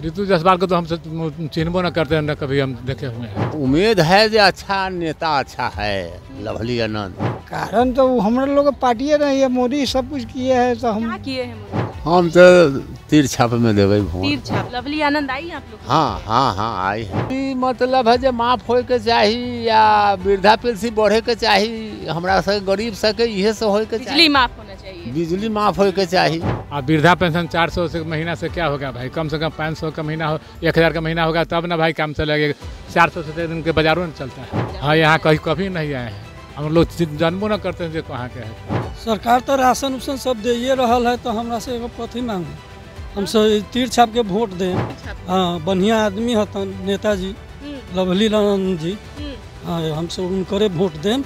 रितु जसवाल को तो हम चिन्हबो न करते हैं ना कभी हम देखे हुए हैं उम्मीद है जो अच्छा नेता अच्छा है लवली आनंद कारण तो हमारे लोग पार्टी नहीं है मोदी सब कुछ किए है तो हम किए हैं हम तो तीर छाप में देवे तीर छाप लवली आनंद आई आप लोग हाँ हाँ हाँ आई है मतलब है जो माफ हो के चाहिए या वृद्धा पेंशन बढ़े के चाहिए हमारा गरीब सके ये सब हो के चाहिए माफ होना बिजली माफ हो के चाहिए अब वृद्धा पेंशन चार सौ से महीना से क्या होगा भाई कम से कम पाँच सौ का महीना हो एक हज़ार का महीना होगा तब ना भाई काम चलेगा चार सौ से दिन के बाजारों में चलता है हाँ यहाँ कहीं कभी नहीं आए हैं हम लोग जन्मो ना करते हैं जो कहाँ के है सरकार तो राशन उशन सब दे ये रहा है तो हमारा से कथी मांग हम सब तीर छाप के वोट दें हाँ बढ़िया आदमी हतन नेताजी हम्म। लवली जी हम्म। हाँ हम सब उनकरे वोट दें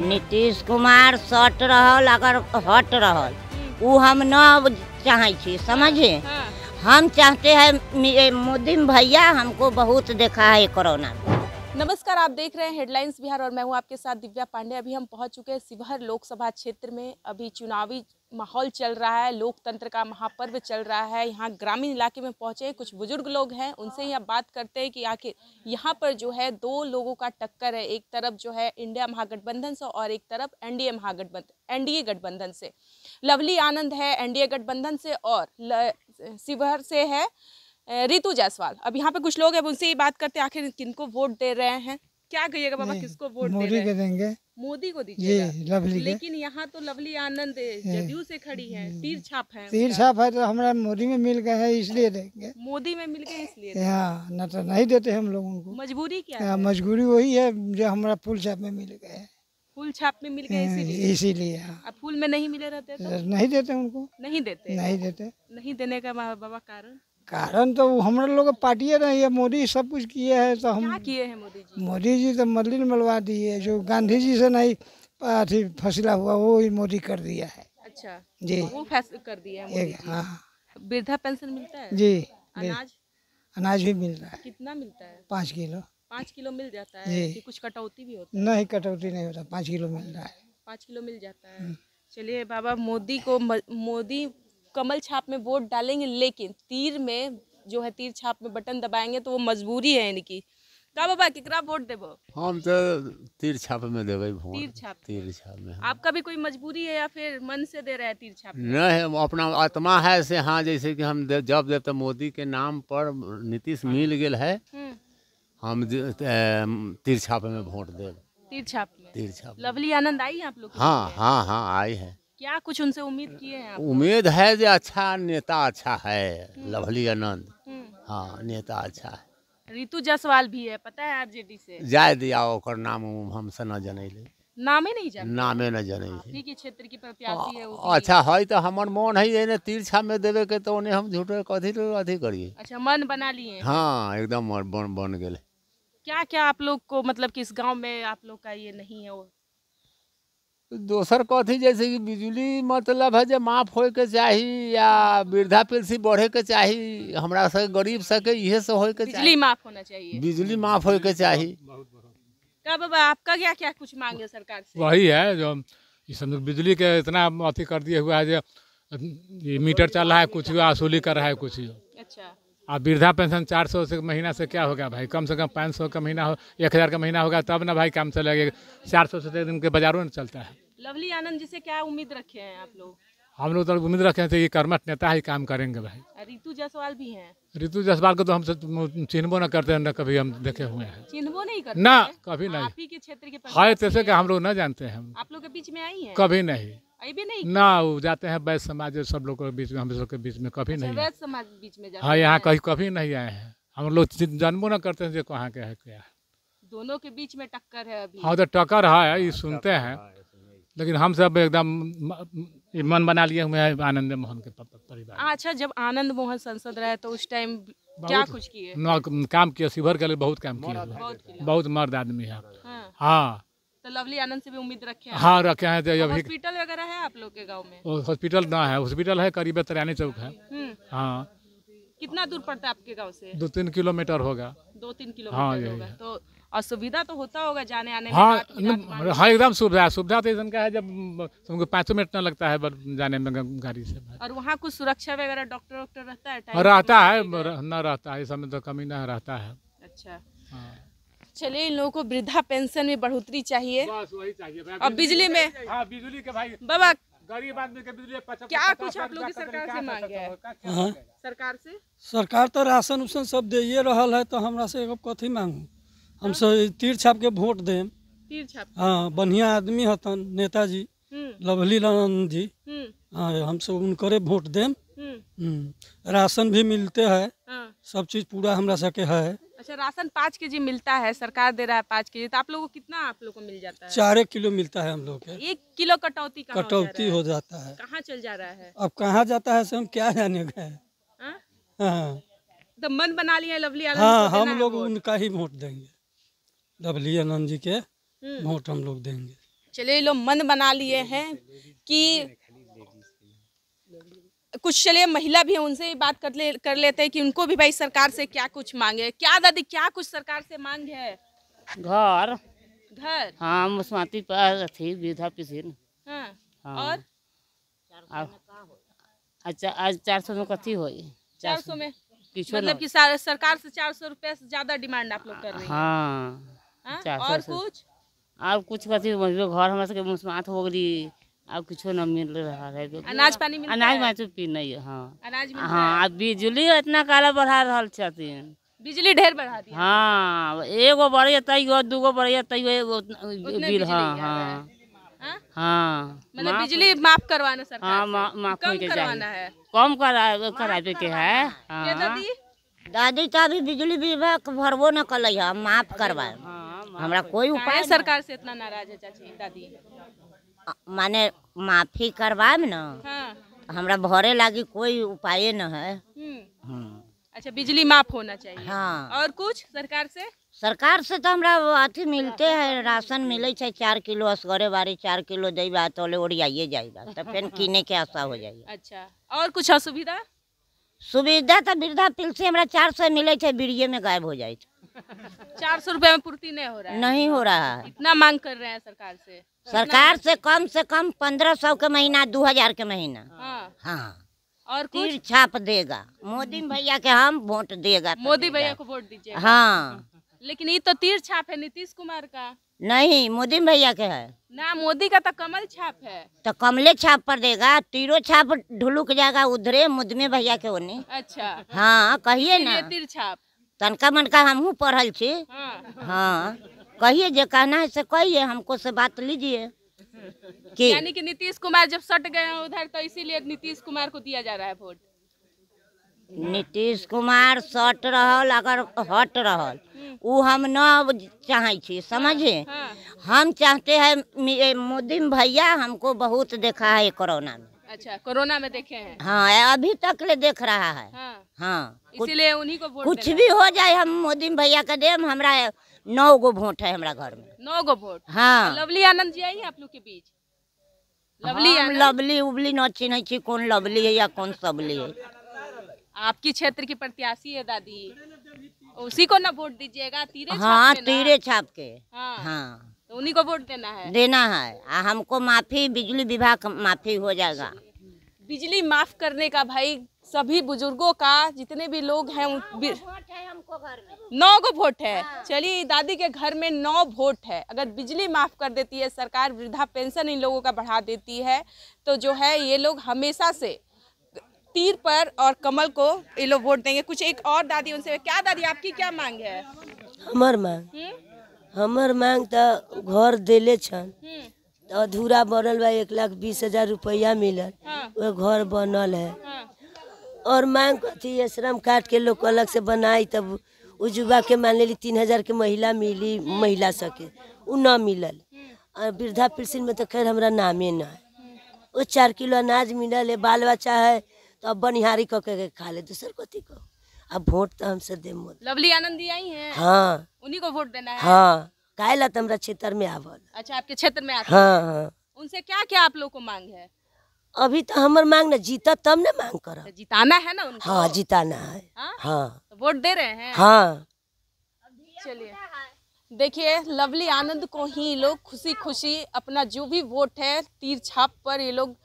नीतीश कुमार सट रहल अगर हट रहल वो हम न चाहे समझे हाँ। हम चाहते हैं मोदी भैया हमको बहुत देखा है कोरोना नमस्कार आप देख रहे हैं हेडलाइंस बिहार और मैं हूं आपके साथ दिव्या पांडे अभी हम पहुंच चुके हैं शिवहर लोकसभा क्षेत्र में अभी चुनावी माहौल चल रहा है लोकतंत्र का महापर्व चल रहा है यहाँ ग्रामीण इलाके में पहुँचे कुछ बुजुर्ग लोग हैं उनसे यह बात करते हैं कि आखिर यहाँ पर जो है दो लोगों का टक्कर है एक तरफ जो है इंडिया महागठबंधन से और एक तरफ एनडीए महागठबंधन एनडीए गठबंधन से लवली आनंद है एनडीए गठबंधन से और शिवहर से है रितु जायसवाल अब यहाँ पे कुछ लोग हैं उनसे ही बात करते हैं आखिर किनको वोट दे रहे हैं क्या कहिएगा बाबा किसको वोट दे रहे हैं मोदी को दीजिएगा लेकिन यहाँ तो लवली आनंद जदयू से खड़ी है तीर छाप है तीर छाप है तो हमारा मोदी में मिल गए हैं इसलिए देंगे मोदी में मिल गए इसलिए यहाँ न तो नहीं देते हम लोग उनको मजबूरी क्या हाँ, है मजबूरी वही है जो हमारा फूल छाप में मिल गए फूल छाप में मिल गए हाँ, इसीलिए हाँ। फूल में नहीं मिले रहते तो? नहीं देते उनको नहीं देते नहीं देते नहीं देने का बाबा कारण कारण तो हमारे लोग पार्टियाँ रही है मोदी सब कुछ किए है तो हम किए हैं मोदी जी मोदी जी तो मलिन मलवा दिए जो गांधी जी से नहीं अथी फसला हुआ वो ही मोदी कर दिया है अच्छा जी वो कर दिया है हाँ वृद्धा पेंशन मिलता है जी अनाज अनाज भी मिल रहा है कितना मिलता है पाँच किलो पाँच किलो मिल जाता है कि कुछ कटौती भी होती है नहीं कटौती नहीं होता पाँच किलो मिल रहा है पाँच किलो मिल जाता है हम्म। चलिए बाबा मोदी को मोदी कमल छाप में वोट डालेंगे लेकिन तीर में जो है तीर छाप में बटन दबाएंगे तो वो मजबूरी है इनकी का बाबा केकरा वोट देबो हम तो तीर छाप में देबै तीर छाप तीर छाप में हाँ। आपका भी कोई मजबूरी है या फिर मन से दे रहे हैं तीर छाप नहीं हम अपना आत्मा है से हाँ जैसे कि हम जब देव तो मोदी के नाम पर नीतीश हाँ। मिल गेल है हम्म। हम तीर छाप में वोट देव तीर छाप तीर छाप लवली आनंद आई है आप लोग हाँ हाँ हाँ आई है क्या कुछ उनसे उम्मीद किए हैं उम्मीद है जो अच्छा नेता अच्छा है हम्म। लवली आनंद हम्म। हाँ नेता अच्छा है रितु जसवाल भी है पता है आरजेडी से जाए दिया और नाम हम से न जन नामे नहीं जाने नामे न जाने क्षेत्र की प्रत्याशी है अच्छा है तो हमारे मन है इन्हें तिरछा में देवे के तो उन्हें हम झूठे कथी करिए अच्छा मन बना लिए हाँ एकदम बन बन गए क्या क्या आप लोग को मतलब कि इस गांव में आप लोग का ये नहीं है वो तो दोसर कथी जैसे कि बिजली मतलब है जो माफ होइके चाही या वृद्धा पेंशन बढ़े के चाही हमरा सबके गरीब सबके इहे सब होइके चाही बिजली माफ होना चाहिए बिजली माफ के चाही क्या तो बाबा आपका क्या क्या कुछ मांगे सरकार से वही है जो इस समय बिजली के इतना अति कर दिया हुआ है जो मीटर चल रहा है कुछ वसूली कर रहा है कुछ अच्छा अब वृद्धा पेंशन चार सौ से महीना से क्या होगा भाई कम से कम पाँच सौ का महीना हो एक हज़ार का महीना होगा तब ना भाई काम चलेगा चार सौ से दिन तो के बाजारों में चलता है लवली आनंद जी से क्या उम्मीद रखे हैं आप लोग हम लोग तो उम्मीद रखे हैं कि कर्मठ नेता ही काम करेंगे भाई रितु जसवाल भी हैं रितु जसवाल को तो हम चिन्हबो न करते हैं ना कभी हम देखे हुए हैं चिन्हबो नहीं करते ना कभी नहीं के क्षेत्र के है तैसे हम लोग न जानते हैं आप लोग के बीच में आई है कभी नहीं भी नहीं ना वो जाते हैं वैद समाज सब लोग के बीच में हम लोग के बीच में कभी अच्छा, नहीं वैद समाज बीच में हाँ यहाँ कभी कभी नहीं आए हैं हम लोग जन्मो ना करते हैं जो कहाँ के है क्या दोनों के बीच में टक्कर है अभी हाँ तो टक्कर है ये हाँ, सुनते हैं लेकिन हम सब एकदम मन बना लिए हुए हैं आनंद मोहन के परिवार हाँ, अच्छा जब आनंद मोहन संसद रहे तो उस टाइम क्या कुछ किए काम किया शिवर के लिए बहुत काम किया बहुत मर्द आदमी है हाँ, हाँ तो लवली आनंद से भी उम्मीद रखे हैं हाँ रखे हैं तो हॉस्पिटल वगैरह है आप लोग के गाँव में हॉस्पिटल ना है हॉस्पिटल है करीब तरियानी चौक है हम्म। हाँ कितना दूर पड़ता है आपके गाँव से दो तीन किलोमीटर होगा दो तीन हाँ, किलोमीटर हाँ होगा तो असुविधा तो होता होगा जाने आने में हाँ हाँ एकदम सुविधा सुविधा तो इसका है जब तुमको पाँचों मिनट ना लगता है जाने में गाड़ी से और वहाँ कुछ सुरक्षा वगैरह डॉक्टर वॉक्टर रहता है रहता है न रहता है इस समय तो कमी ना रहता है अच्छा हाँ। चलिए इन लोगों को वृद्धा पेंशन में बढ़ोतरी चाहिए बस वही चाहिए और बिजली में हाँ बिजली के भाई बाबा गरीब आदमी के बिजली क्या कुछ आप लोग सरकार से मांगे है हाँ। सरकार से सरकार तो राशन उशन सब दे ये रहा है तो हमारा से कथी मांगू हम हाँ। सब तीर छाप के वोट दे हाँ बढ़िया आदमी हतन नेताजी हम्म। लवली लानंद जी हम्म। हाँ हम सब उनकरे वोट दे हम्म। राशन भी मिलते है हाँ। सब चीज पूरा हमरा सके है अच्छा राशन पाँच के जी मिलता है सरकार दे रहा है पाँच के जी तो आप लोगों को कितना आप लोगों को मिल जाता है चार एक किलो मिलता है हम लोग के एक किलो कटौती कटौती हो जाता है कहाँ चल जा रहा है अब कहाँ जाता है हम क्या जाने गए हाँ, हाँ। तो मन बना लिया लवली आनंद हाँ हम लोग उनका ही वोट देंगे लवली आनंद जी के हम्म। वोट हम लोग देंगे चलिए लोग मन बना लिए हैं कि कुछ चलिए महिला भी हैं उनसे ही बात कर ले कर लेते हैं कि उनको भी भाई सरकार से क्या कुछ मांगे क्या दादी क्या कुछ सरकार से मांग है घर घर हाँ मुस्माती पर थी विधा पिसिन हाँ, हाँ। और अच्छा आज चार सौ में कथी हो चार सौ में मतलब कि सरकार से चार सौ रुपये से ज्यादा डिमांड आप लोग कर रहे हैं हाँ, हाँ? और कुछ आप कुछ कथी घर हमारे मुस्मात हो गई अब कुछ न मिल रहा है अनाज पानी मिल अनाज पानी तो पी नहीं हाँ अनाज हाँ अब बिजली इतना काला बढ़ा रहा छथिन बिजली ढेर बढ़ा दी हाँ एगो बढ़िया तैयो दूगो बढ़िया तैयो बिल हाँ, हाँ हाँ हाँ मतलब बिजली माफ करवाना सरकार हाँ माफ कम करवाना है कम करा करावे के है हाँ दादी का भी बिजली विभाग भरबो न कल माफ करवा हाँ, हमरा कोई उपाय सरकार से इतना नाराज है चाची दादी माने माफी करवाएम न हाँ। तो हमरा भरे लागी कोई उपाय न है हम्म। हाँ। अच्छा बिजली माफ होना चाहिए हाँ और कुछ सरकार से सरकार से तो हमरा अथी मिलते है राशन मिले छे चार किलो असगरे बारी चार किलो दे बा तो ले ओरियाइए जाई बा तो फिर किने के आशा हो जाई अच्छा और कुछ असुविधा सुविधा तो वृद्धा पेंशन हमरा चार सौ मिले छे बीड़िए में गायब हो जाए चार सौ रूपए में पूर्ति नहीं हो रहा है नहीं हो रहा है इतना मांग कर रहे हैं सरकार से सरकार से कम से कम पंद्रह सौ के महीना दो हजार के महीना हाँ, हाँ। और तीर छाप देगा मोदी भैया के हम वोट देगा तो मोदी भैया को वोट दीजिए हाँ लेकिन ये तो तीर छाप है नीतीश कुमार का नहीं मोदी भैया के है ना मोदी का तो कमल छाप है तो कमले छाप पर देगा तीरो छाप ढुलुक जाएगा उधरे मुदमे भैया के होने अच्छा हाँ कहिए ना तीर छाप तनका मनका हमहूँ पढ़ल छी हाँ, हाँ। कहिए जो कहना है से कहिए हमको से बात लीजिए कि यानी कि नीतीश कुमार जब सट गए हैं उधर तो इसीलिए नीतीश कुमार को दिया जा रहा है वोट नीतीश कुमार सट रहा अगर हट रहा वो हम्म। हम न चाहे समझे हाँ, हाँ। हम चाहते हैं मोदी भैया हमको बहुत देखा है कोरोना में अच्छा कोरोना में देखे हैं हाँ अभी तक ले देख रहा है हाँ, हाँ इसीलिए उन्हीं को कुछ भी हो जाए हम मोदी भैया का देम हमारा नौ गो वोट है हमारा घर में नौ गो वोट हाँ तो लवली आनंद जी आई है आप लोग के बीच लवली हाँ, लवली उबली न चिन्ह कौन लवली है या कौन सबली है आपकी क्षेत्र की प्रत्याशी है दादी उसी को ना वोट दीजिएगा तीरे हाँ तीरे छाप के हाँ।, हाँ। तो उन्हीं को वोट देना है देना है हमको माफी बिजली विभाग माफी हो जाएगा बिजली माफ करने का भाई सभी बुजुर्गों का जितने भी लोग हैं उन नौ गो वोट है हाँ। चलिए दादी के घर में नौ वोट है अगर बिजली माफ कर देती है सरकार वृद्धा पेंशन इन लोगों का बढ़ा देती है तो जो है ये लोग हमेशा से तीर पर और कमल को ये लोग वोट देंगे कुछ एक और दादी उनसे क्या दादी आपकी क्या मांग है हमार मांग हमार मांग तो घर दिले छन अधूरा बनल बा एक लाख बीस हजार रुपया मिलल वो हाँ। घर बनल है हाँ। और मांग कथी श्रम कार्ड के लोग अलग से बनाई तब उ युवा के मान ली तीन हजार के महिला मिली महिला सके उ न मिलल और हम्म। वृद्धा पेंशन में तो खैर हमारा नामे न है वो चार किलो अनाज मिलल है बाल बच्चा है तो अब बनिहारी कह के खा ले दूसर कथी कहो अब वोट तो हमसे दे मोदी लवली आनंदी आई है हाँ उन्हीं को वोट देना है हाँ काहे तो हमारा क्षेत्र में आवल अच्छा आपके क्षेत्र में आते हाँ हाँ उनसे क्या क्या आप लोग को मांग है अभी तो हमार मांग ना जीता तब ना मांग कर अच्छा, जिताना है ना उनको हाँ जिताना है हाँ, हाँ। तो वोट दे रहे हैं हाँ चलिए देखिए लवली आनंद को ही लोग खुशी खुशी अपना जो भी वोट है तीर छाप पर ये लोग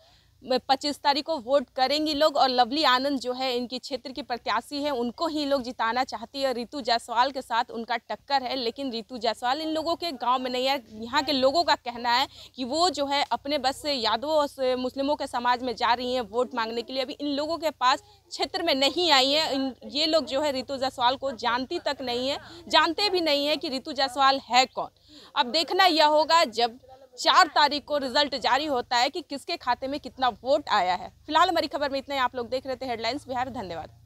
पच्चीस तारीख को वोट करेंगी लोग और लवली आनंद जो है इनकी क्षेत्र की प्रत्याशी है उनको ही लोग जिताना चाहती है रितु जायसवाल के साथ उनका टक्कर है लेकिन रितु जायसवाल इन लोगों के गांव में नहीं है यहां के लोगों का कहना है कि वो जो है अपने बस से यादवों और मुस्लिमों के समाज में जा रही हैं वोट मांगने के लिए अभी इन लोगों के पास क्षेत्र में नहीं आई है ये लोग जो है रितु जायसवाल को जानती तक नहीं है जानते भी नहीं है कि रितु जायसवाल है कौन अब देखना यह होगा जब चार तारीख को रिजल्ट जारी होता है कि किसके खाते में कितना वोट आया है फिलहाल हमारी खबर में इतना ही आप लोग देख रहे थे हेडलाइंस बिहार धन्यवाद